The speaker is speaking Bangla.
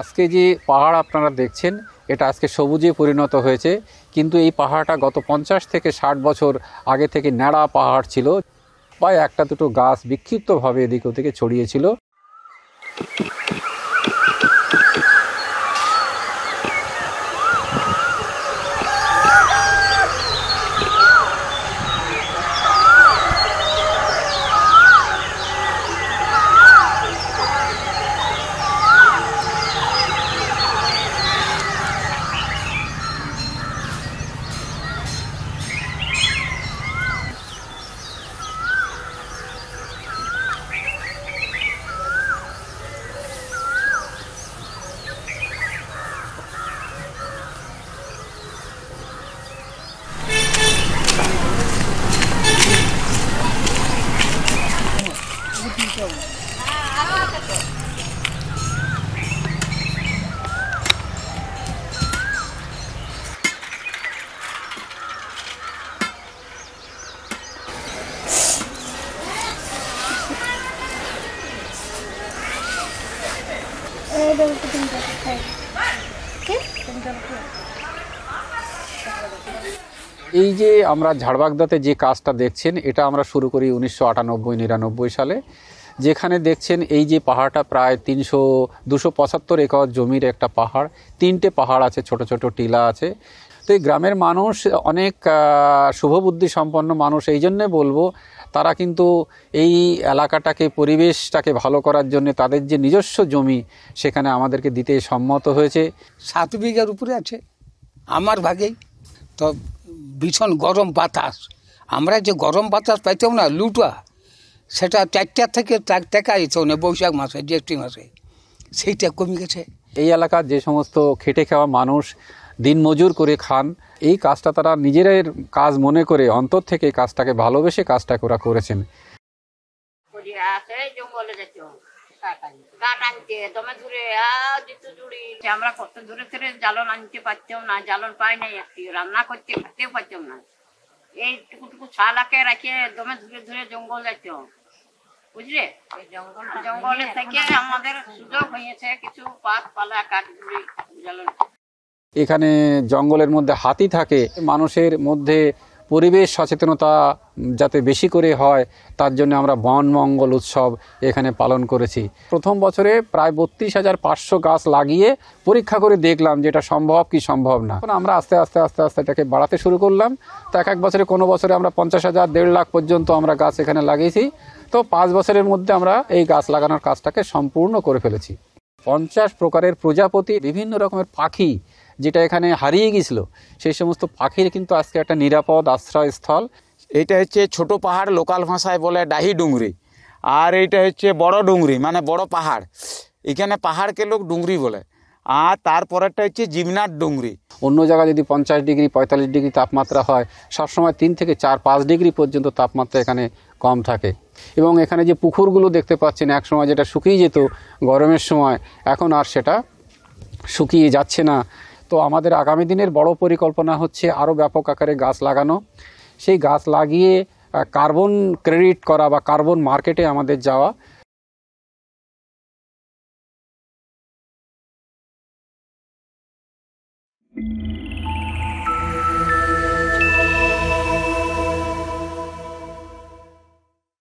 আজকে যে পাহাড় আপনারা দেখছেন এটা আজকে সবুজে পরিণত হয়েছে কিন্তু এই পাহাড়টা গত পঞ্চাশ থেকে ষাট বছর আগে থেকে ন্যাড়া পাহাড় ছিল বা একটা দুটো গাছ বিক্ষিপ্তভাবে এদিক ওদিকে ছড়িয়েছিল এই যে আমরা ঝাড়বাগদাতে যে কাজটা দেখছেন এটা আমরা শুরু করি উনিশশো আটানব্বই নিরানব্বই সালে যেখানে দেখছেন এই যে পাহাড়টা প্রায় তিনশো দুশো পঁচাত্তর একর জমির একটা পাহাড় তিনটে পাহাড় আছে ছোট ছোট টিলা আছে তো এই গ্রামের মানুষ অনেক বুদ্ধি সম্পন্ন মানুষ এই জন্যে বলবো তারা কিন্তু এই এলাকাটাকে পরিবেশটাকে ভালো করার জন্য তাদের যে নিজস্ব জমি সেখানে আমাদেরকে দিতে সম্মত হয়েছে সাত বিঘার উপরে আছে আমার ভাগেই তো ভীষণ গরম বাতাস আমরা যে গরম বাতাস পাইতাম না লুটা সেটা চারটার থেকে টাকা যেত না বৈশাখ মাসে জ্যৈষ্ঠ মাসে সেইটা কমে গেছে এই এলাকার যে সমস্ত খেটে খাওয়া মানুষ দিন মজুর করে খান এই কাজটা তারা নিজেদের কাজ মনে করে অন্তর থেকে কাজটাকে ভালোবেসে কাজটা ওরা করেছেন রান্না খেতেও না রাখে জঙ্গল বুঝলে জঙ্গলে থেকে আমাদের সুযোগ হয়েছে কিছু পাত পালা কাঠ জ্বালন এখানে জঙ্গলের মধ্যে হাতি থাকে মানুষের মধ্যে পরিবেশ সচেতনতা যাতে বেশি করে হয় তার জন্য আমরা বন মঙ্গল উৎসব এখানে পালন করেছি প্রথম বছরে প্রায় বত্রিশ হাজার পাঁচশো গাছ লাগিয়ে পরীক্ষা করে দেখলাম যে এটা সম্ভব কি সম্ভব না আমরা আস্তে আস্তে আস্তে আস্তে এটাকে বাড়াতে শুরু করলাম তো এক এক বছরে কোনো বছরে আমরা পঞ্চাশ হাজার দেড় লাখ পর্যন্ত আমরা গাছ এখানে লাগিয়েছি তো পাঁচ বছরের মধ্যে আমরা এই গাছ লাগানোর কাজটাকে সম্পূর্ণ করে ফেলেছি পঞ্চাশ প্রকারের প্রজাপতি বিভিন্ন রকমের পাখি যেটা এখানে হারিয়ে গিয়েছিল সেই সমস্ত পাখির কিন্তু আজকে একটা নিরাপদ আশ্রয়স্থল এটা হচ্ছে ছোট পাহাড় লোকাল ভাষায় বলে ডাহি ডুংরি আর এইটা হচ্ছে বড় ডুংরি মানে বড় পাহাড় এখানে পাহাড়কে লোক ডুংরি বলে আর তারপরেরটা হচ্ছে জিমনার ডুংরি অন্য জায়গায় যদি পঞ্চাশ ডিগ্রি পঁয়তাল্লিশ ডিগ্রি তাপমাত্রা হয় সবসময় তিন থেকে চার পাঁচ ডিগ্রি পর্যন্ত তাপমাত্রা এখানে কম থাকে এবং এখানে যে পুকুরগুলো দেখতে পাচ্ছেন এক সময় যেটা শুকিয়ে যেত গরমের সময় এখন আর সেটা শুকিয়ে যাচ্ছে না তো আমাদের আগামী দিনের বড় পরিকল্পনা হচ্ছে আরও ব্যাপক আকারে গাছ লাগানো সেই গাছ লাগিয়ে কার্বন ক্রেডিট করা বা কার্বন মার্কেটে আমাদের যাওয়া